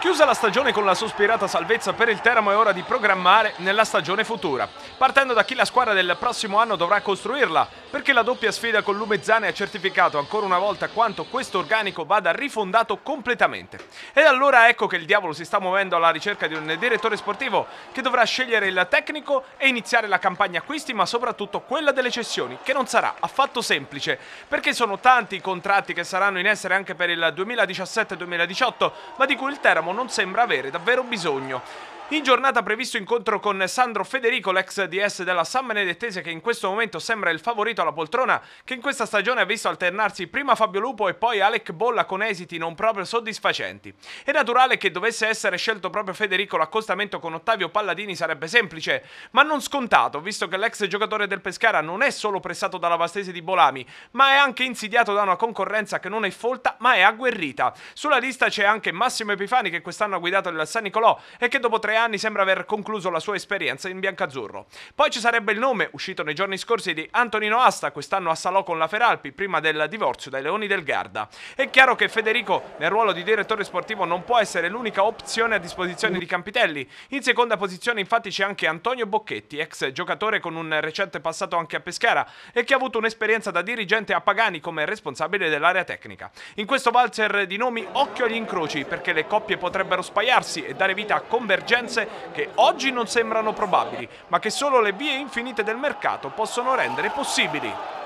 Chiusa la stagione con la sospirata salvezza per il Teramo è ora di programmare nella stagione futura, partendo da chi la squadra del prossimo anno dovrà costruirla, perché la doppia sfida con Lumezzane ha certificato ancora una volta quanto questo organico vada rifondato completamente. Ed allora ecco che il diavolo si sta muovendo alla ricerca di un direttore sportivo che dovrà scegliere il tecnico e iniziare la campagna acquisti, ma soprattutto quella delle cessioni, che non sarà affatto semplice, perché sono tanti i contratti che saranno in essere anche per il 2017-2018, ma di cui il Teramo non sembra avere davvero bisogno. In giornata previsto incontro con Sandro Federico, l'ex DS della San Benedettese che in questo momento sembra il favorito alla poltrona, che in questa stagione ha visto alternarsi prima Fabio Lupo e poi Alec Bolla con esiti non proprio soddisfacenti. È naturale che dovesse essere scelto proprio Federico l'accostamento con Ottavio Palladini sarebbe semplice, ma non scontato, visto che l'ex giocatore del Pescara non è solo pressato dalla vastese di Bolami, ma è anche insidiato da una concorrenza che non è folta ma è agguerrita. Sulla lista c'è anche Massimo Epifani che quest'anno ha guidato il San Nicolò e che dopo tre anni anni sembra aver concluso la sua esperienza in biancazzurro. Poi ci sarebbe il nome, uscito nei giorni scorsi, di Antonino Asta, quest'anno a Salò con la Feralpi, prima del divorzio dai Leoni del Garda. È chiaro che Federico, nel ruolo di direttore sportivo, non può essere l'unica opzione a disposizione di Campitelli. In seconda posizione, infatti, c'è anche Antonio Bocchetti, ex giocatore con un recente passato anche a Pescara e che ha avuto un'esperienza da dirigente a Pagani come responsabile dell'area tecnica. In questo valzer di nomi, occhio agli incroci, perché le coppie potrebbero spaiarsi e dare vita a convergenze scadenze che oggi non sembrano probabili, ma che solo le vie infinite del mercato possono rendere possibili.